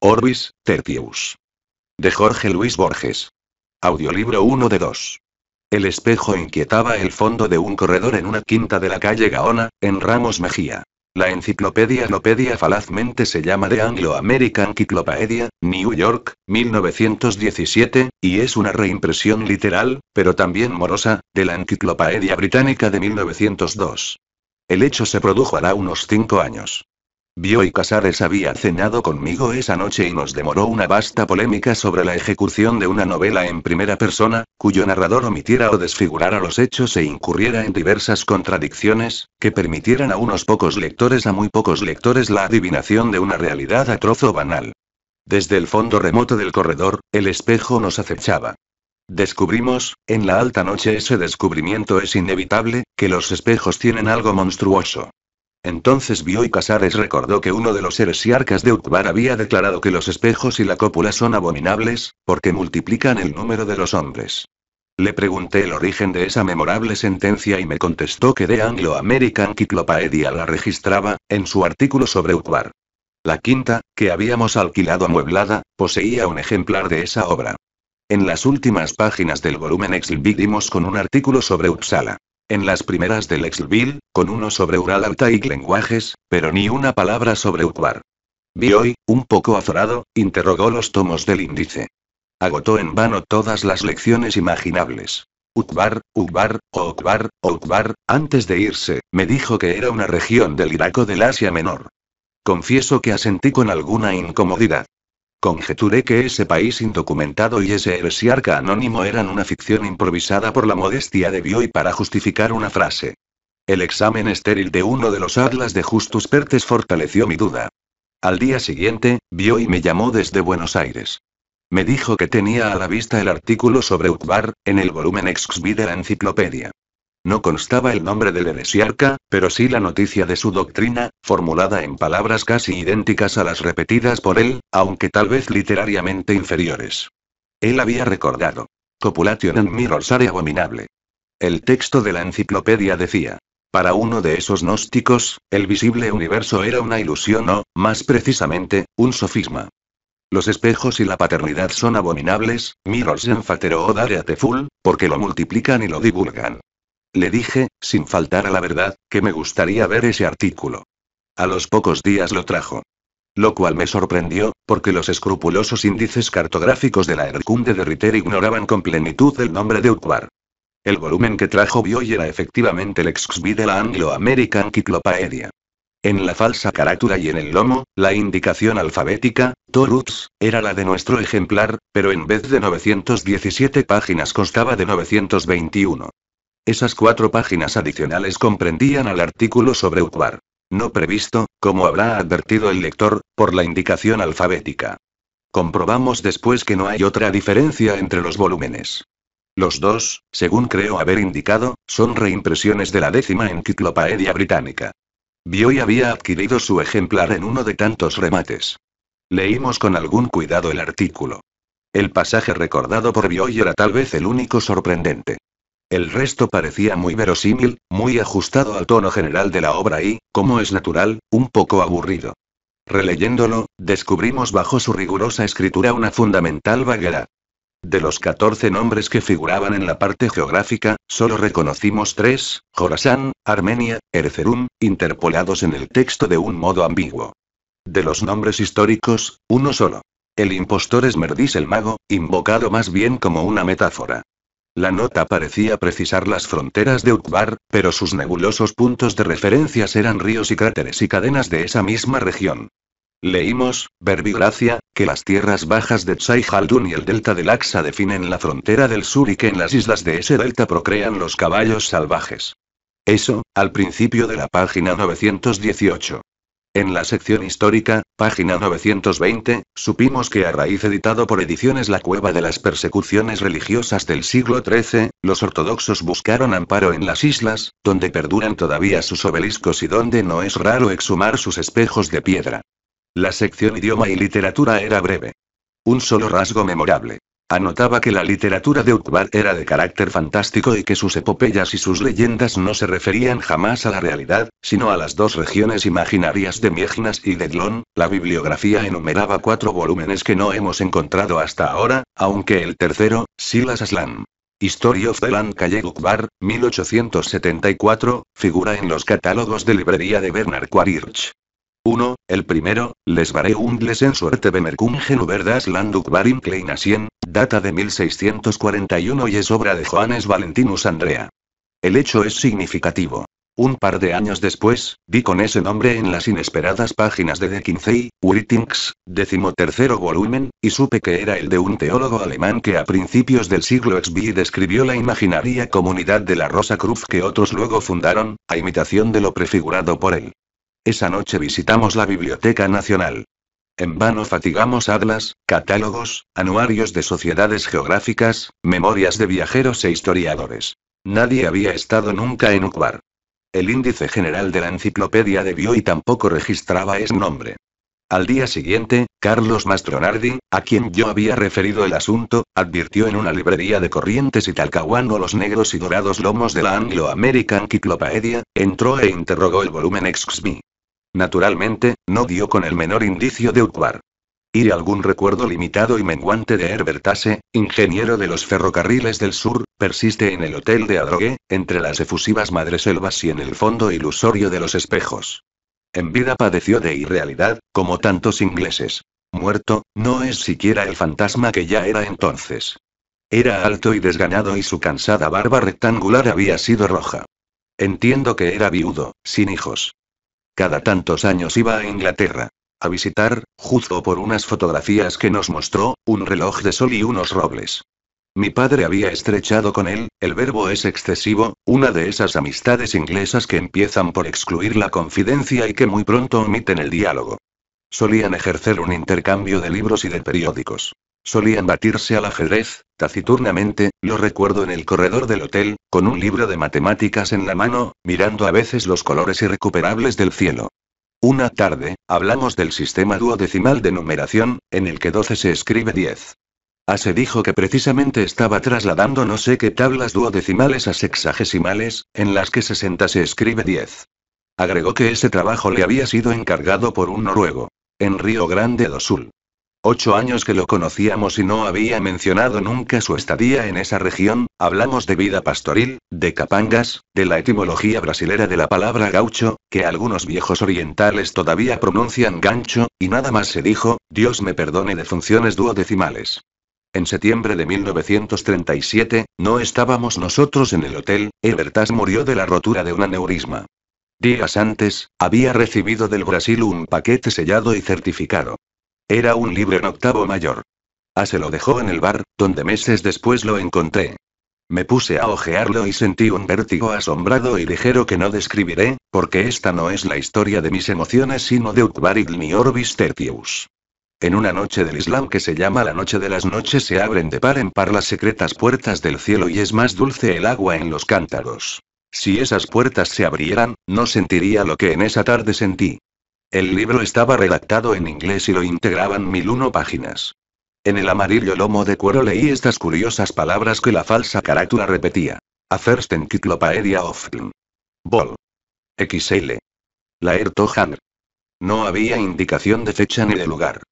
Orbis, Tertius. De Jorge Luis Borges. Audiolibro 1 de 2. El espejo inquietaba el fondo de un corredor en una quinta de la calle Gaona, en Ramos Mejía. La enciclopedia Lopedia falazmente se llama The Anglo-American Encyclopedia, New York, 1917, y es una reimpresión literal, pero también morosa, de la Enciclopedia Británica de 1902. El hecho se produjo hará unos cinco años. Vio y Casares había cenado conmigo esa noche y nos demoró una vasta polémica sobre la ejecución de una novela en primera persona, cuyo narrador omitiera o desfigurara los hechos e incurriera en diversas contradicciones, que permitieran a unos pocos lectores a muy pocos lectores la adivinación de una realidad atroz o banal. Desde el fondo remoto del corredor, el espejo nos acechaba. Descubrimos, en la alta noche ese descubrimiento es inevitable, que los espejos tienen algo monstruoso. Entonces vio y Casares recordó que uno de los heresiarcas de Utbar había declarado que los espejos y la cópula son abominables, porque multiplican el número de los hombres. Le pregunté el origen de esa memorable sentencia y me contestó que The Anglo-American Cyclopaedia la registraba, en su artículo sobre Utbar. La quinta, que habíamos alquilado amueblada, poseía un ejemplar de esa obra. En las últimas páginas del volumen exhibimos con un artículo sobre Uppsala. En las primeras del Exville, con uno sobre Ural Alta lenguajes, pero ni una palabra sobre Vi hoy, un poco azorado, interrogó los tomos del índice. Agotó en vano todas las lecciones imaginables. Ukbar, Ukbar, o Okbar, antes de irse, me dijo que era una región del Iraco del Asia Menor. Confieso que asentí con alguna incomodidad. Conjeturé que ese país indocumentado y ese heresiarca anónimo eran una ficción improvisada por la modestia de Bioy para justificar una frase. El examen estéril de uno de los atlas de Justus Pertes fortaleció mi duda. Al día siguiente, Bioy me llamó desde Buenos Aires. Me dijo que tenía a la vista el artículo sobre Utbar, en el volumen Ex de la enciclopedia. No constaba el nombre del heresiarca, pero sí la noticia de su doctrina, formulada en palabras casi idénticas a las repetidas por él, aunque tal vez literariamente inferiores. Él había recordado. Copulation en mirrors are abominable. El texto de la enciclopedia decía. Para uno de esos gnósticos, el visible universo era una ilusión o, más precisamente, un sofisma. Los espejos y la paternidad son abominables, Miros en fatero o dare porque lo multiplican y lo divulgan. Le dije, sin faltar a la verdad, que me gustaría ver ese artículo. A los pocos días lo trajo. Lo cual me sorprendió, porque los escrupulosos índices cartográficos de la Hercunde de Ritter ignoraban con plenitud el nombre de Ukvar. El volumen que trajo y era efectivamente el Exxby de la Anglo-American Kiklopaedia. En la falsa carátula y en el lomo, la indicación alfabética, Toruts, era la de nuestro ejemplar, pero en vez de 917 páginas constaba de 921. Esas cuatro páginas adicionales comprendían al artículo sobre uvar No previsto, como habrá advertido el lector, por la indicación alfabética. Comprobamos después que no hay otra diferencia entre los volúmenes. Los dos, según creo haber indicado, son reimpresiones de la décima Enciclopedia británica. Bioy había adquirido su ejemplar en uno de tantos remates. Leímos con algún cuidado el artículo. El pasaje recordado por Bioy era tal vez el único sorprendente. El resto parecía muy verosímil, muy ajustado al tono general de la obra y, como es natural, un poco aburrido. Releyéndolo, descubrimos bajo su rigurosa escritura una fundamental vaguedad. De los 14 nombres que figuraban en la parte geográfica, solo reconocimos tres, Jorasán, Armenia, Erzerum, interpolados en el texto de un modo ambiguo. De los nombres históricos, uno solo. El impostor es Merdis el mago, invocado más bien como una metáfora. La nota parecía precisar las fronteras de Ukbar, pero sus nebulosos puntos de referencia eran ríos y cráteres y cadenas de esa misma región. Leímos, verbigracia, que las tierras bajas de Tsai Haldun y el delta del Axa definen la frontera del sur y que en las islas de ese delta procrean los caballos salvajes. Eso, al principio de la página 918. En la sección histórica, página 920, supimos que a raíz editado por Ediciones La Cueva de las Persecuciones Religiosas del siglo XIII, los ortodoxos buscaron amparo en las islas, donde perduran todavía sus obeliscos y donde no es raro exhumar sus espejos de piedra. La sección idioma y literatura era breve. Un solo rasgo memorable. Anotaba que la literatura de Ukbar era de carácter fantástico y que sus epopeyas y sus leyendas no se referían jamás a la realidad, sino a las dos regiones imaginarias de Miegnas y de Glon. La bibliografía enumeraba cuatro volúmenes que no hemos encontrado hasta ahora, aunque el tercero, Silas Aslan. History of the Land Calle Ukbar, 1874, figura en los catálogos de librería de Bernard Quaritch. 1. El primero, Les varé un en suerte Bemerkungen Uberdas Landuk Barim Kleinasien, data de 1641 y es obra de Johannes Valentinus Andrea. El hecho es significativo. Un par de años después, vi con ese nombre en las inesperadas páginas de De Quincey, Writings, decimotercero volumen, y supe que era el de un teólogo alemán que a principios del siglo XVI describió la imaginaria comunidad de la Rosa Cruz que otros luego fundaron, a imitación de lo prefigurado por él. Esa noche visitamos la Biblioteca Nacional. En vano fatigamos atlas, catálogos, anuarios de sociedades geográficas, memorias de viajeros e historiadores. Nadie había estado nunca en Ukbar. El índice general de la enciclopedia debió y tampoco registraba ese nombre. Al día siguiente, Carlos Mastronardi, a quien yo había referido el asunto, advirtió en una librería de Corrientes y Talcahuano los negros y dorados lomos de la Anglo-American entró e interrogó el volumen Excuse Naturalmente, no dio con el menor indicio de Ukbar. Y algún recuerdo limitado y menguante de Herbertase, ingeniero de los ferrocarriles del sur, persiste en el hotel de Adrogué, entre las efusivas madreselvas y en el fondo ilusorio de los espejos. En vida padeció de irrealidad, como tantos ingleses. Muerto, no es siquiera el fantasma que ya era entonces. Era alto y desganado y su cansada barba rectangular había sido roja. Entiendo que era viudo, sin hijos. Cada tantos años iba a Inglaterra. A visitar, juzgo por unas fotografías que nos mostró, un reloj de sol y unos robles. Mi padre había estrechado con él, el verbo es excesivo, una de esas amistades inglesas que empiezan por excluir la confidencia y que muy pronto omiten el diálogo. Solían ejercer un intercambio de libros y de periódicos. Solían batirse al ajedrez, taciturnamente, lo recuerdo en el corredor del hotel, con un libro de matemáticas en la mano, mirando a veces los colores irrecuperables del cielo. Una tarde, hablamos del sistema duodecimal de numeración, en el que 12 se escribe 10. A ah, dijo que precisamente estaba trasladando no sé qué tablas duodecimales a sexagesimales, en las que 60 se escribe 10. Agregó que ese trabajo le había sido encargado por un noruego. En Río Grande do Sul. Ocho años que lo conocíamos y no había mencionado nunca su estadía en esa región, hablamos de vida pastoril, de capangas, de la etimología brasilera de la palabra gaucho, que algunos viejos orientales todavía pronuncian gancho, y nada más se dijo, Dios me perdone de funciones duodecimales. En septiembre de 1937, no estábamos nosotros en el hotel, Ebertas murió de la rotura de un aneurisma. Días antes, había recibido del Brasil un paquete sellado y certificado. Era un libro en octavo mayor. A ah, se lo dejó en el bar, donde meses después lo encontré. Me puse a ojearlo y sentí un vértigo asombrado y ligero que no describiré, porque esta no es la historia de mis emociones sino de Utvarid ni Orbis Tertius. En una noche del Islam que se llama la noche de las noches se abren de par en par las secretas puertas del cielo y es más dulce el agua en los cántaros. Si esas puertas se abrieran, no sentiría lo que en esa tarde sentí. El libro estaba redactado en inglés y lo integraban mil uno páginas. En el amarillo lomo de cuero leí estas curiosas palabras que la falsa carátula repetía. A First Encyclopedia of Ball. XL. Laerto No había indicación de fecha ni de lugar.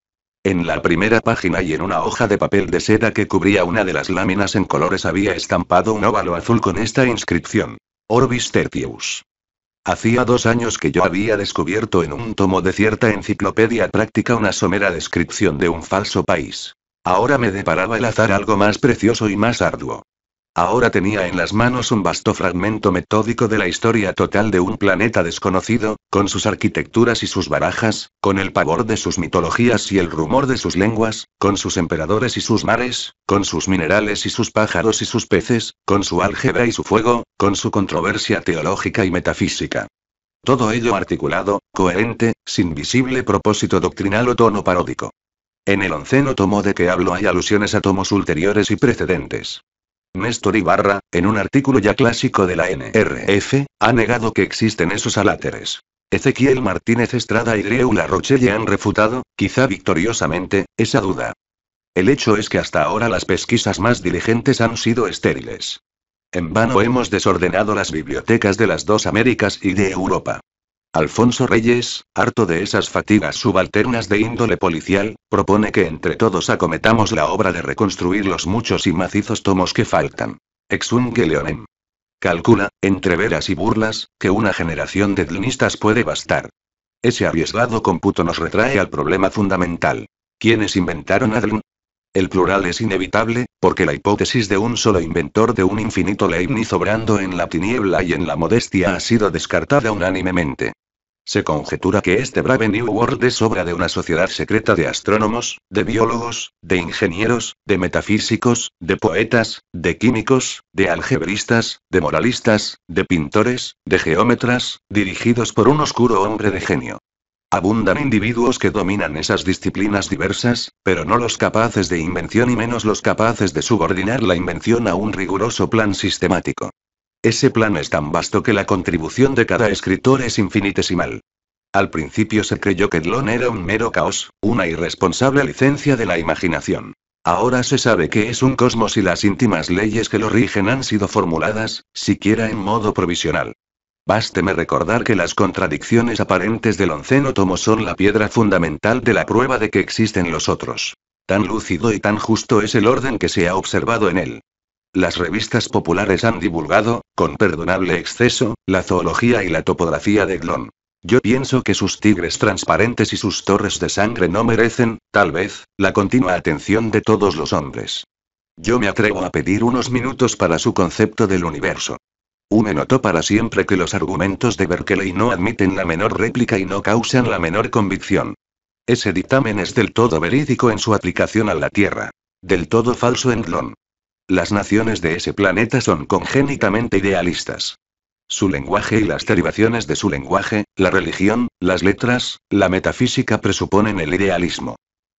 En la primera página y en una hoja de papel de seda que cubría una de las láminas en colores había estampado un óvalo azul con esta inscripción. Orbis Tertius. Hacía dos años que yo había descubierto en un tomo de cierta enciclopedia práctica una somera descripción de un falso país. Ahora me deparaba el azar algo más precioso y más arduo. Ahora tenía en las manos un vasto fragmento metódico de la historia total de un planeta desconocido, con sus arquitecturas y sus barajas, con el pavor de sus mitologías y el rumor de sus lenguas, con sus emperadores y sus mares, con sus minerales y sus pájaros y sus peces, con su álgebra y su fuego, con su controversia teológica y metafísica. Todo ello articulado, coherente, sin visible propósito doctrinal o tono paródico. En el onceno tomo de que hablo hay alusiones a tomos ulteriores y precedentes. Néstor Ibarra, en un artículo ya clásico de la NRF, ha negado que existen esos aláteres. Ezequiel Martínez Estrada y Reula Rochelle han refutado, quizá victoriosamente, esa duda. El hecho es que hasta ahora las pesquisas más diligentes han sido estériles. En vano hemos desordenado las bibliotecas de las dos Américas y de Europa. Alfonso Reyes, harto de esas fatigas subalternas de índole policial, propone que entre todos acometamos la obra de reconstruir los muchos y macizos tomos que faltan. que Leonem. Calcula, entre veras y burlas, que una generación de dlinistas puede bastar. Ese arriesgado cómputo nos retrae al problema fundamental. ¿Quiénes inventaron dlin? El plural es inevitable, porque la hipótesis de un solo inventor de un infinito Leibniz obrando en la tiniebla y en la modestia ha sido descartada unánimemente. Se conjetura que este Brave New World es obra de una sociedad secreta de astrónomos, de biólogos, de ingenieros, de metafísicos, de poetas, de químicos, de algebristas, de moralistas, de pintores, de geómetras, dirigidos por un oscuro hombre de genio. Abundan individuos que dominan esas disciplinas diversas, pero no los capaces de invención y menos los capaces de subordinar la invención a un riguroso plan sistemático. Ese plan es tan vasto que la contribución de cada escritor es infinitesimal. Al principio se creyó que Dlon era un mero caos, una irresponsable licencia de la imaginación. Ahora se sabe que es un cosmos y las íntimas leyes que lo rigen han sido formuladas, siquiera en modo provisional. Básteme recordar que las contradicciones aparentes del onceno tomo son la piedra fundamental de la prueba de que existen los otros. Tan lúcido y tan justo es el orden que se ha observado en él. Las revistas populares han divulgado, con perdonable exceso, la zoología y la topografía de Glon. Yo pienso que sus tigres transparentes y sus torres de sangre no merecen, tal vez, la continua atención de todos los hombres. Yo me atrevo a pedir unos minutos para su concepto del universo. Uno notó para siempre que los argumentos de Berkeley no admiten la menor réplica y no causan la menor convicción. Ese dictamen es del todo verídico en su aplicación a la Tierra. Del todo falso en Glon. Las naciones de ese planeta son congénitamente idealistas. Su lenguaje y las derivaciones de su lenguaje, la religión, las letras, la metafísica presuponen el idealismo.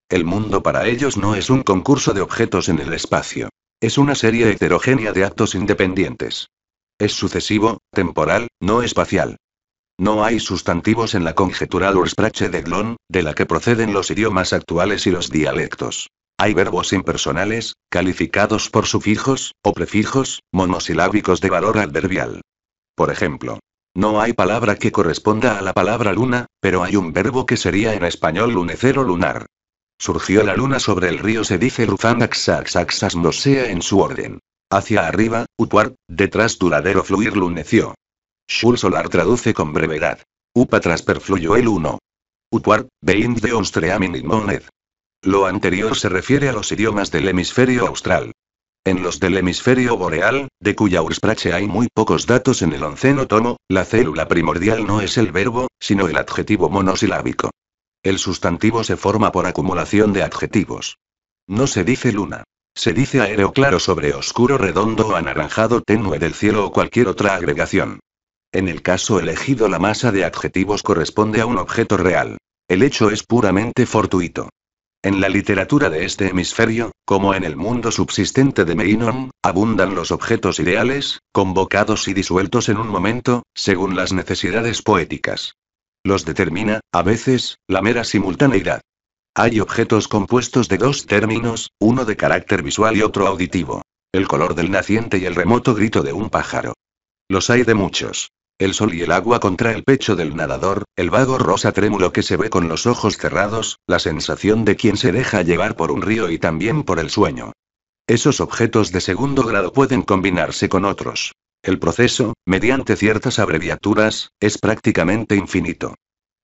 El mundo para ellos no es un concurso de objetos en el espacio. Es una serie heterogénea de actos independientes. Es sucesivo, temporal, no espacial. No hay sustantivos en la conjetural Ursprache de Glon, de la que proceden los idiomas actuales y los dialectos. Hay verbos impersonales, calificados por sufijos, o prefijos, monosilábicos de valor adverbial. Por ejemplo, no hay palabra que corresponda a la palabra luna, pero hay un verbo que sería en español lunecero lunar. Surgió la luna sobre el río se dice ruzanaxaxaxas no sea en su orden. Hacia arriba, utuar, detrás duradero fluir luneció. Shul solar traduce con brevedad. Upa tras perfluyó el uno. Utuar, de de onstreamin moned. Lo anterior se refiere a los idiomas del hemisferio austral. En los del hemisferio boreal, de cuya Ursprache hay muy pocos datos en el onceno tomo, la célula primordial no es el verbo, sino el adjetivo monosilábico. El sustantivo se forma por acumulación de adjetivos. No se dice luna. Se dice aéreo claro sobre oscuro redondo o anaranjado tenue del cielo o cualquier otra agregación. En el caso elegido la masa de adjetivos corresponde a un objeto real. El hecho es puramente fortuito. En la literatura de este hemisferio, como en el mundo subsistente de Meinon, abundan los objetos ideales, convocados y disueltos en un momento, según las necesidades poéticas. Los determina, a veces, la mera simultaneidad. Hay objetos compuestos de dos términos, uno de carácter visual y otro auditivo. El color del naciente y el remoto grito de un pájaro. Los hay de muchos. El sol y el agua contra el pecho del nadador, el vago rosa trémulo que se ve con los ojos cerrados, la sensación de quien se deja llevar por un río y también por el sueño. Esos objetos de segundo grado pueden combinarse con otros. El proceso, mediante ciertas abreviaturas, es prácticamente infinito.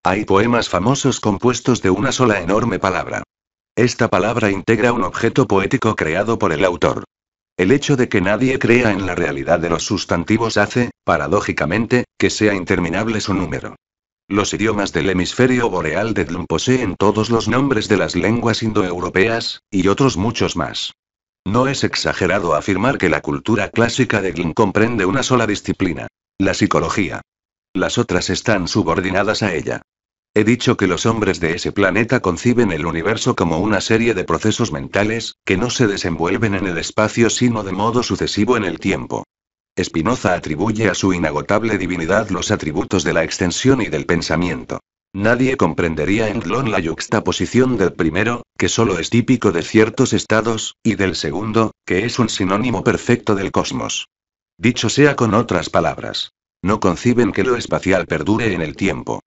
Hay poemas famosos compuestos de una sola enorme palabra. Esta palabra integra un objeto poético creado por el autor. El hecho de que nadie crea en la realidad de los sustantivos hace, paradójicamente, que sea interminable su número. Los idiomas del hemisferio boreal de Dlum poseen todos los nombres de las lenguas indoeuropeas, y otros muchos más. No es exagerado afirmar que la cultura clásica de Glin comprende una sola disciplina, la psicología. Las otras están subordinadas a ella. He dicho que los hombres de ese planeta conciben el universo como una serie de procesos mentales, que no se desenvuelven en el espacio sino de modo sucesivo en el tiempo. Spinoza atribuye a su inagotable divinidad los atributos de la extensión y del pensamiento. Nadie comprendería en Glon la yuxtaposición del primero, que solo es típico de ciertos estados, y del segundo, que es un sinónimo perfecto del cosmos. Dicho sea con otras palabras, no conciben que lo espacial perdure en el tiempo.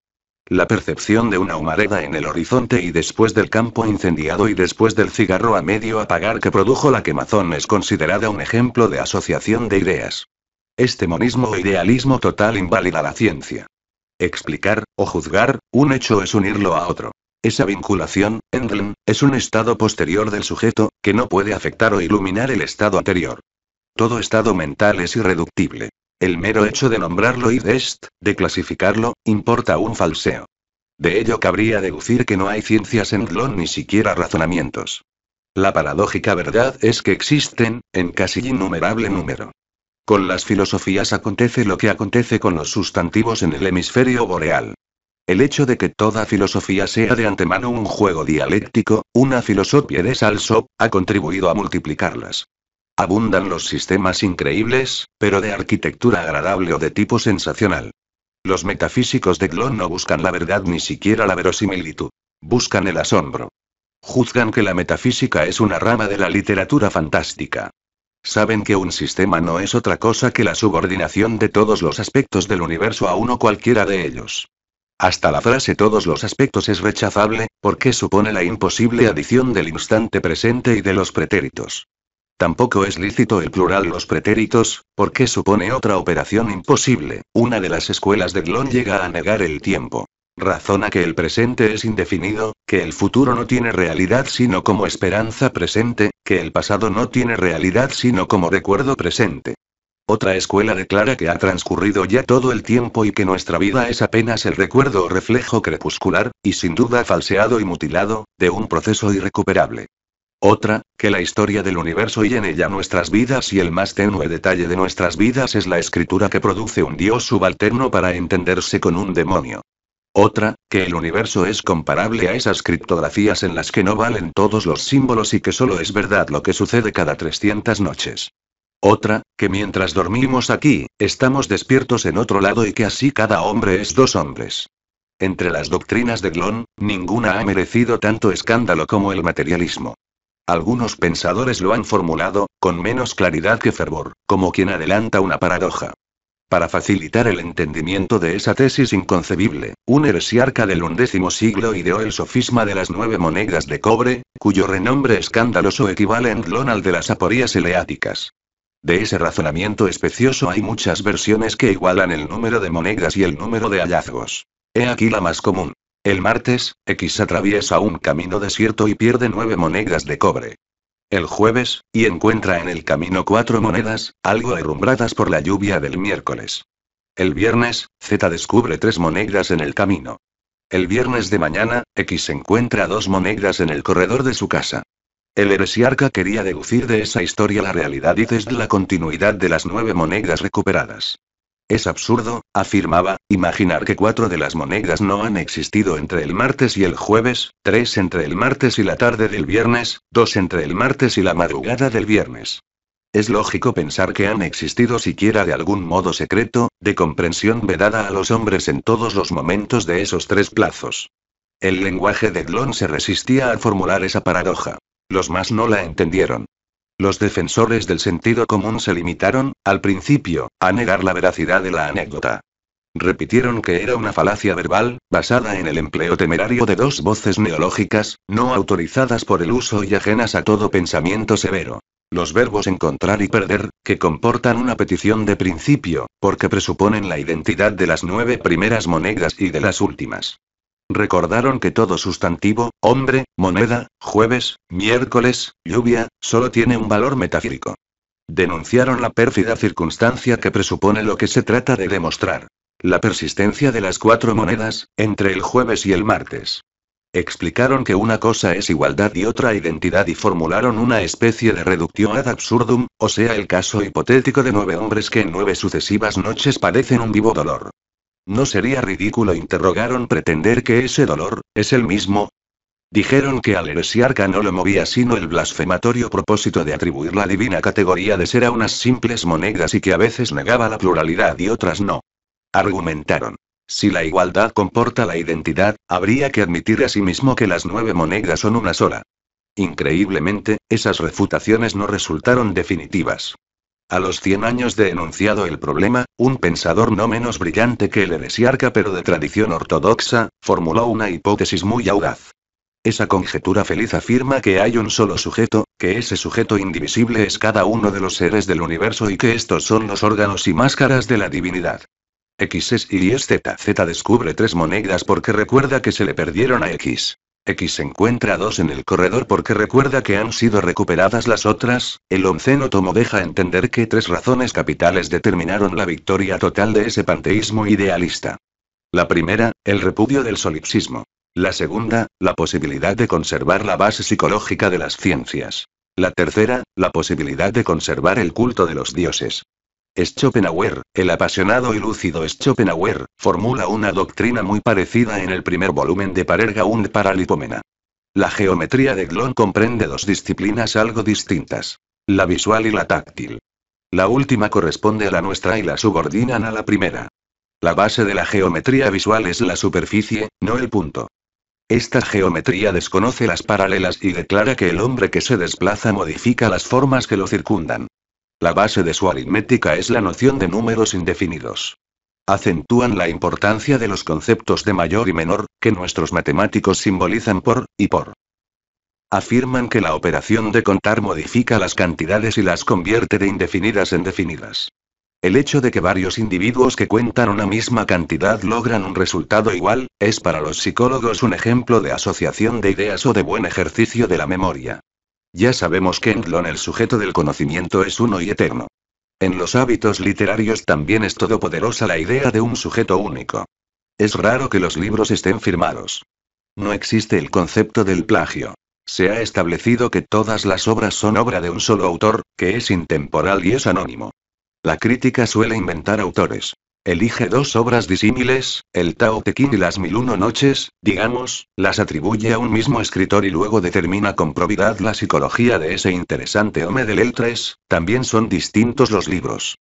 La percepción de una humareda en el horizonte y después del campo incendiado y después del cigarro a medio apagar que produjo la quemazón es considerada un ejemplo de asociación de ideas. Este monismo o idealismo total invalida la ciencia. Explicar, o juzgar, un hecho es unirlo a otro. Esa vinculación, Englen, es un estado posterior del sujeto, que no puede afectar o iluminar el estado anterior. Todo estado mental es irreductible. El mero hecho de nombrarlo de est, de clasificarlo, importa un falseo. De ello cabría deducir que no hay ciencias en Glon ni siquiera razonamientos. La paradójica verdad es que existen, en casi innumerable número. Con las filosofías acontece lo que acontece con los sustantivos en el hemisferio boreal. El hecho de que toda filosofía sea de antemano un juego dialéctico, una filosofía de salso, ha contribuido a multiplicarlas. Abundan los sistemas increíbles, pero de arquitectura agradable o de tipo sensacional. Los metafísicos de Glon no buscan la verdad ni siquiera la verosimilitud. Buscan el asombro. Juzgan que la metafísica es una rama de la literatura fantástica. Saben que un sistema no es otra cosa que la subordinación de todos los aspectos del universo a uno cualquiera de ellos. Hasta la frase todos los aspectos es rechazable, porque supone la imposible adición del instante presente y de los pretéritos. Tampoco es lícito el plural los pretéritos, porque supone otra operación imposible. Una de las escuelas de Glon llega a negar el tiempo. Razona que el presente es indefinido, que el futuro no tiene realidad sino como esperanza presente, que el pasado no tiene realidad sino como recuerdo presente. Otra escuela declara que ha transcurrido ya todo el tiempo y que nuestra vida es apenas el recuerdo o reflejo crepuscular, y sin duda falseado y mutilado, de un proceso irrecuperable. Otra, que la historia del universo y en ella nuestras vidas y el más tenue detalle de nuestras vidas es la escritura que produce un dios subalterno para entenderse con un demonio. Otra, que el universo es comparable a esas criptografías en las que no valen todos los símbolos y que solo es verdad lo que sucede cada 300 noches. Otra, que mientras dormimos aquí, estamos despiertos en otro lado y que así cada hombre es dos hombres. Entre las doctrinas de Glon, ninguna ha merecido tanto escándalo como el materialismo. Algunos pensadores lo han formulado, con menos claridad que fervor, como quien adelanta una paradoja. Para facilitar el entendimiento de esa tesis inconcebible, un heresiarca del undécimo siglo ideó el sofisma de las nueve monedas de cobre, cuyo renombre escandaloso equivale en glón de las aporías eleáticas. De ese razonamiento especioso hay muchas versiones que igualan el número de monedas y el número de hallazgos. He aquí la más común. El martes, X atraviesa un camino desierto y pierde nueve monedas de cobre. El jueves, y encuentra en el camino cuatro monedas, algo herrumbradas por la lluvia del miércoles. El viernes, Z descubre tres monedas en el camino. El viernes de mañana, X encuentra dos monedas en el corredor de su casa. El heresiarca quería deducir de esa historia la realidad y desde la continuidad de las nueve monedas recuperadas. Es absurdo, afirmaba, imaginar que cuatro de las monedas no han existido entre el martes y el jueves, tres entre el martes y la tarde del viernes, dos entre el martes y la madrugada del viernes. Es lógico pensar que han existido siquiera de algún modo secreto, de comprensión vedada a los hombres en todos los momentos de esos tres plazos. El lenguaje de Glon se resistía a formular esa paradoja. Los más no la entendieron. Los defensores del sentido común se limitaron, al principio, a negar la veracidad de la anécdota. Repitieron que era una falacia verbal, basada en el empleo temerario de dos voces neológicas, no autorizadas por el uso y ajenas a todo pensamiento severo. Los verbos encontrar y perder, que comportan una petición de principio, porque presuponen la identidad de las nueve primeras monedas y de las últimas. Recordaron que todo sustantivo, hombre, moneda, jueves, miércoles, lluvia, solo tiene un valor metafísico. Denunciaron la pérfida circunstancia que presupone lo que se trata de demostrar. La persistencia de las cuatro monedas, entre el jueves y el martes. Explicaron que una cosa es igualdad y otra identidad y formularon una especie de reducción ad absurdum, o sea, el caso hipotético de nueve hombres que en nueve sucesivas noches padecen un vivo dolor. ¿No sería ridículo interrogaron pretender que ese dolor, es el mismo? Dijeron que al heresiarca no lo movía sino el blasfematorio propósito de atribuir la divina categoría de ser a unas simples monedas y que a veces negaba la pluralidad y otras no. Argumentaron. Si la igualdad comporta la identidad, habría que admitir asimismo que las nueve monedas son una sola. Increíblemente, esas refutaciones no resultaron definitivas. A los 100 años de enunciado el problema, un pensador no menos brillante que el heresiarca pero de tradición ortodoxa, formuló una hipótesis muy audaz. Esa conjetura feliz afirma que hay un solo sujeto, que ese sujeto indivisible es cada uno de los seres del universo y que estos son los órganos y máscaras de la divinidad. X es Y es Z. Z descubre tres monedas porque recuerda que se le perdieron a X. X encuentra dos en el corredor porque recuerda que han sido recuperadas las otras, el onceno tomo deja entender que tres razones capitales determinaron la victoria total de ese panteísmo idealista. La primera, el repudio del solipsismo. La segunda, la posibilidad de conservar la base psicológica de las ciencias. La tercera, la posibilidad de conservar el culto de los dioses. Schopenhauer, el apasionado y lúcido Schopenhauer, formula una doctrina muy parecida en el primer volumen de Parerga und Paralipomena. La geometría de Glon comprende dos disciplinas algo distintas. La visual y la táctil. La última corresponde a la nuestra y la subordinan a la primera. La base de la geometría visual es la superficie, no el punto. Esta geometría desconoce las paralelas y declara que el hombre que se desplaza modifica las formas que lo circundan. La base de su aritmética es la noción de números indefinidos. Acentúan la importancia de los conceptos de mayor y menor, que nuestros matemáticos simbolizan por, y por. Afirman que la operación de contar modifica las cantidades y las convierte de indefinidas en definidas. El hecho de que varios individuos que cuentan una misma cantidad logran un resultado igual, es para los psicólogos un ejemplo de asociación de ideas o de buen ejercicio de la memoria. Ya sabemos que en Clon el sujeto del conocimiento es uno y eterno. En los hábitos literarios también es todopoderosa la idea de un sujeto único. Es raro que los libros estén firmados. No existe el concepto del plagio. Se ha establecido que todas las obras son obra de un solo autor, que es intemporal y es anónimo. La crítica suele inventar autores. Elige dos obras disímiles, el Tao Te Ching y las Mil Uno Noches, digamos, las atribuye a un mismo escritor y luego determina con probidad la psicología de ese interesante hombre del El 3, también son distintos los libros.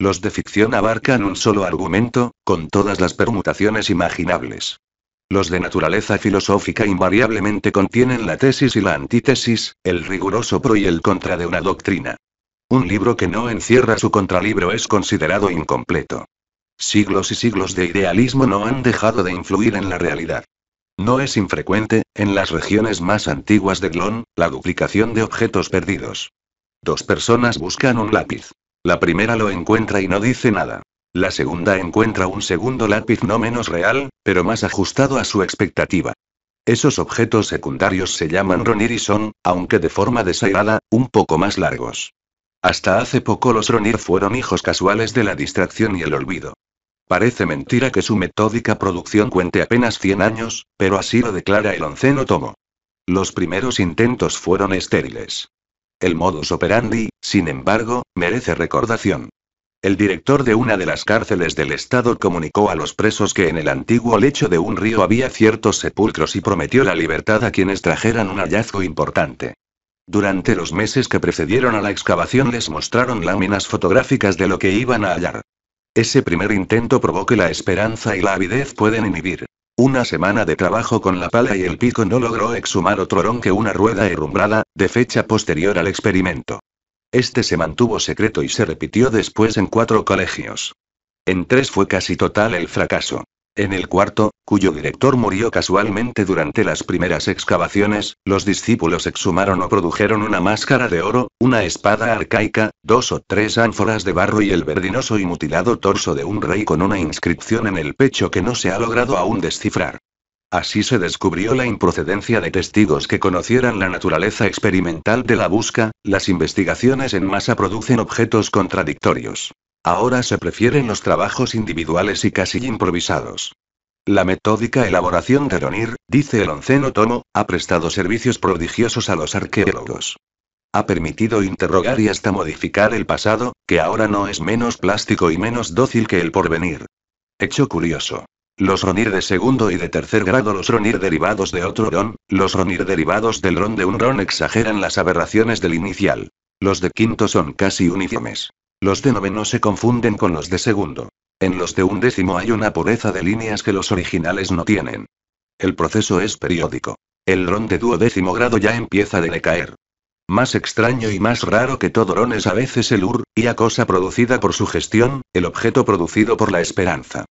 Los de ficción abarcan un solo argumento, con todas las permutaciones imaginables. Los de naturaleza filosófica invariablemente contienen la tesis y la antítesis, el riguroso pro y el contra de una doctrina. Un libro que no encierra su contralibro es considerado incompleto. Siglos y siglos de idealismo no han dejado de influir en la realidad. No es infrecuente, en las regiones más antiguas de Glon, la duplicación de objetos perdidos. Dos personas buscan un lápiz. La primera lo encuentra y no dice nada. La segunda encuentra un segundo lápiz no menos real, pero más ajustado a su expectativa. Esos objetos secundarios se llaman Ronir y son, aunque de forma desairada, un poco más largos. Hasta hace poco los Ronir fueron hijos casuales de la distracción y el olvido. Parece mentira que su metódica producción cuente apenas 100 años, pero así lo declara el onceno tomo. Los primeros intentos fueron estériles. El modus operandi, sin embargo, merece recordación. El director de una de las cárceles del Estado comunicó a los presos que en el antiguo lecho de un río había ciertos sepulcros y prometió la libertad a quienes trajeran un hallazgo importante. Durante los meses que precedieron a la excavación les mostraron láminas fotográficas de lo que iban a hallar. Ese primer intento probó que la esperanza y la avidez pueden inhibir. Una semana de trabajo con la pala y el pico no logró exhumar otro ron que una rueda herrumbrada, de fecha posterior al experimento. Este se mantuvo secreto y se repitió después en cuatro colegios. En tres fue casi total el fracaso. En el cuarto, cuyo director murió casualmente durante las primeras excavaciones, los discípulos exhumaron o produjeron una máscara de oro, una espada arcaica, dos o tres ánforas de barro y el verdinoso y mutilado torso de un rey con una inscripción en el pecho que no se ha logrado aún descifrar. Así se descubrió la improcedencia de testigos que conocieran la naturaleza experimental de la busca, las investigaciones en masa producen objetos contradictorios. Ahora se prefieren los trabajos individuales y casi improvisados. La metódica elaboración de Ronir, dice el onceno tomo, ha prestado servicios prodigiosos a los arqueólogos. Ha permitido interrogar y hasta modificar el pasado, que ahora no es menos plástico y menos dócil que el porvenir. Hecho curioso. Los Ronir de segundo y de tercer grado, los Ronir derivados de otro Ron, los Ronir derivados del Ron de un Ron exageran las aberraciones del inicial. Los de quinto son casi uniformes. Los de no se confunden con los de segundo. En los de undécimo hay una pureza de líneas que los originales no tienen. El proceso es periódico. El ron de duodécimo grado ya empieza a decaer. Más extraño y más raro que todo ron es a veces el ur, y a cosa producida por su gestión, el objeto producido por la esperanza.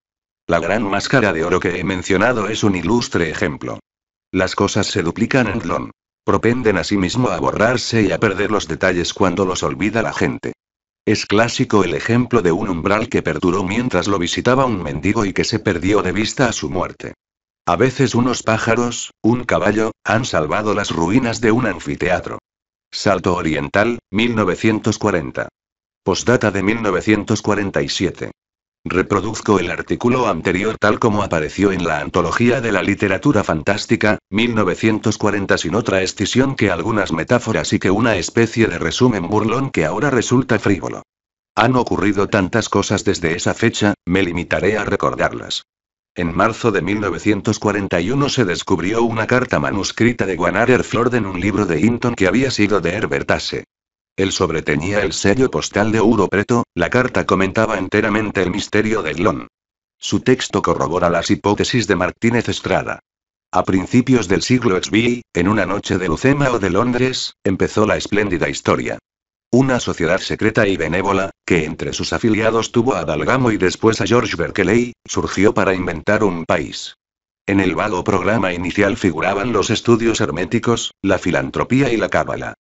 La gran máscara de oro que he mencionado es un ilustre ejemplo. Las cosas se duplican en ron. Propenden a sí mismo a borrarse y a perder los detalles cuando los olvida la gente. Es clásico el ejemplo de un umbral que perduró mientras lo visitaba un mendigo y que se perdió de vista a su muerte. A veces unos pájaros, un caballo, han salvado las ruinas de un anfiteatro. Salto Oriental, 1940. Postdata de 1947. Reproduzco el artículo anterior tal como apareció en la Antología de la Literatura Fantástica, 1940 sin otra escisión que algunas metáforas y que una especie de resumen burlón que ahora resulta frívolo. Han ocurrido tantas cosas desde esa fecha, me limitaré a recordarlas. En marzo de 1941 se descubrió una carta manuscrita de Guanare Flor en un libro de Hinton que había sido de Herbert Asse. Él sobre el sello postal de Uro Preto, la carta comentaba enteramente el misterio de Glon. Su texto corrobora las hipótesis de Martínez Estrada. A principios del siglo XVI, en una noche de Lucema o de Londres, empezó la espléndida historia. Una sociedad secreta y benévola, que entre sus afiliados tuvo a Dalgamo y después a George Berkeley, surgió para inventar un país. En el vago programa inicial figuraban los estudios herméticos, la filantropía y la cábala.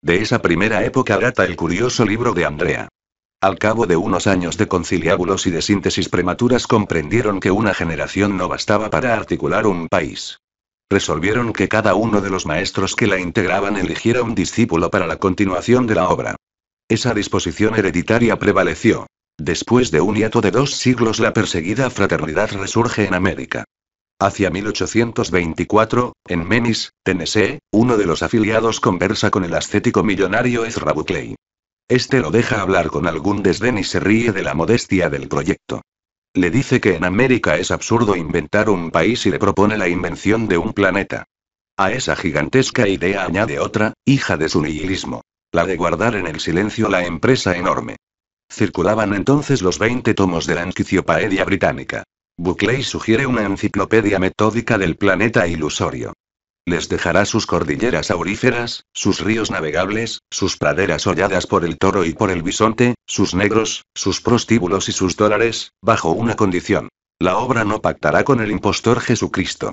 De esa primera época data el curioso libro de Andrea. Al cabo de unos años de conciliábulos y de síntesis prematuras comprendieron que una generación no bastaba para articular un país. Resolvieron que cada uno de los maestros que la integraban eligiera un discípulo para la continuación de la obra. Esa disposición hereditaria prevaleció. Después de un hiato de dos siglos la perseguida fraternidad resurge en América. Hacia 1824, en Memphis, Tennessee, uno de los afiliados conversa con el ascético millonario Ezra Buckley. Este lo deja hablar con algún desdén y se ríe de la modestia del proyecto. Le dice que en América es absurdo inventar un país y le propone la invención de un planeta. A esa gigantesca idea añade otra, hija de su nihilismo. La de guardar en el silencio la empresa enorme. Circulaban entonces los 20 tomos de la Enciclopedia Británica. Buckley sugiere una enciclopedia metódica del planeta ilusorio. Les dejará sus cordilleras auríferas, sus ríos navegables, sus praderas holladas por el toro y por el bisonte, sus negros, sus prostíbulos y sus dólares, bajo una condición. La obra no pactará con el impostor Jesucristo.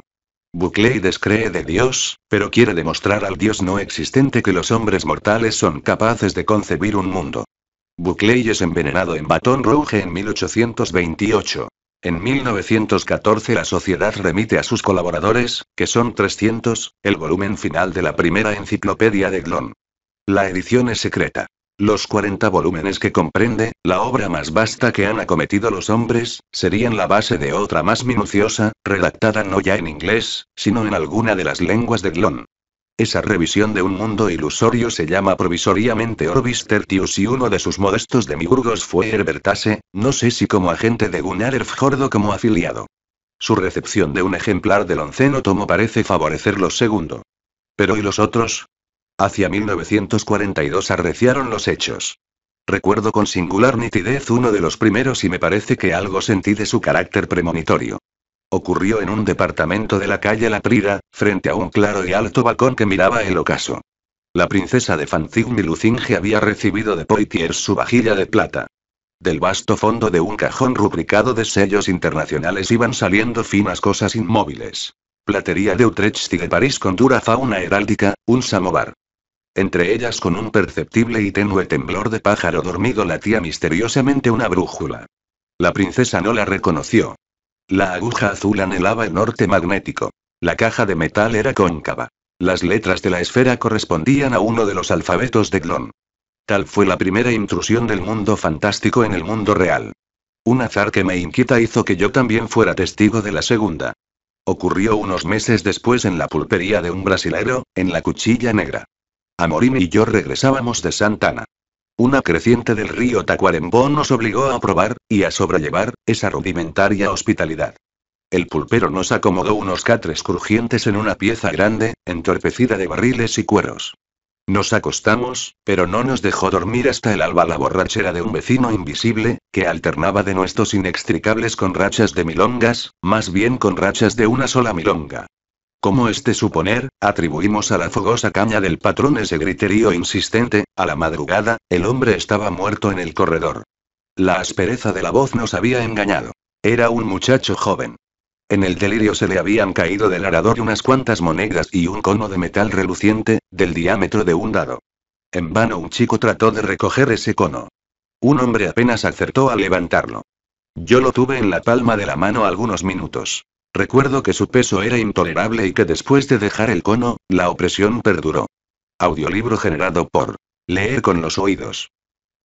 Buckley descree de Dios, pero quiere demostrar al Dios no existente que los hombres mortales son capaces de concebir un mundo. Buckley es envenenado en Baton Rouge en 1828. En 1914 la sociedad remite a sus colaboradores, que son 300, el volumen final de la primera enciclopedia de Glon. La edición es secreta. Los 40 volúmenes que comprende, la obra más vasta que han acometido los hombres, serían la base de otra más minuciosa, redactada no ya en inglés, sino en alguna de las lenguas de Glon. Esa revisión de un mundo ilusorio se llama provisoriamente Orbis Tertius y uno de sus modestos demiburgos fue Herbertase, no sé si como agente de Gunnar o como afiliado. Su recepción de un ejemplar del onceno tomo parece favorecer los segundo. Pero ¿y los otros? Hacia 1942 arreciaron los hechos. Recuerdo con singular nitidez uno de los primeros y me parece que algo sentí de su carácter premonitorio. Ocurrió en un departamento de la calle La Prida, frente a un claro y alto balcón que miraba el ocaso. La princesa de y Lucinge había recibido de Poitiers su vajilla de plata. Del vasto fondo de un cajón rubricado de sellos internacionales iban saliendo finas cosas inmóviles. Platería de Utrecht y de París con dura fauna heráldica, un samovar. Entre ellas con un perceptible y tenue temblor de pájaro dormido latía misteriosamente una brújula. La princesa no la reconoció. La aguja azul anhelaba el norte magnético. La caja de metal era cóncava. Las letras de la esfera correspondían a uno de los alfabetos de Glon. Tal fue la primera intrusión del mundo fantástico en el mundo real. Un azar que me inquieta hizo que yo también fuera testigo de la segunda. Ocurrió unos meses después en la pulpería de un brasilero, en la Cuchilla Negra. Amorim y yo regresábamos de Santana. Una creciente del río Tacuarembó nos obligó a probar, y a sobrellevar, esa rudimentaria hospitalidad. El pulpero nos acomodó unos catres crujientes en una pieza grande, entorpecida de barriles y cueros. Nos acostamos, pero no nos dejó dormir hasta el alba la borrachera de un vecino invisible, que alternaba de nuestros inextricables con rachas de milongas, más bien con rachas de una sola milonga. Como este suponer, atribuimos a la fogosa caña del patrón ese griterío insistente, a la madrugada, el hombre estaba muerto en el corredor. La aspereza de la voz nos había engañado. Era un muchacho joven. En el delirio se le habían caído del arador unas cuantas monedas y un cono de metal reluciente, del diámetro de un dado. En vano un chico trató de recoger ese cono. Un hombre apenas acertó a levantarlo. Yo lo tuve en la palma de la mano algunos minutos. Recuerdo que su peso era intolerable y que después de dejar el cono, la opresión perduró. Audiolibro generado por Leer con los oídos.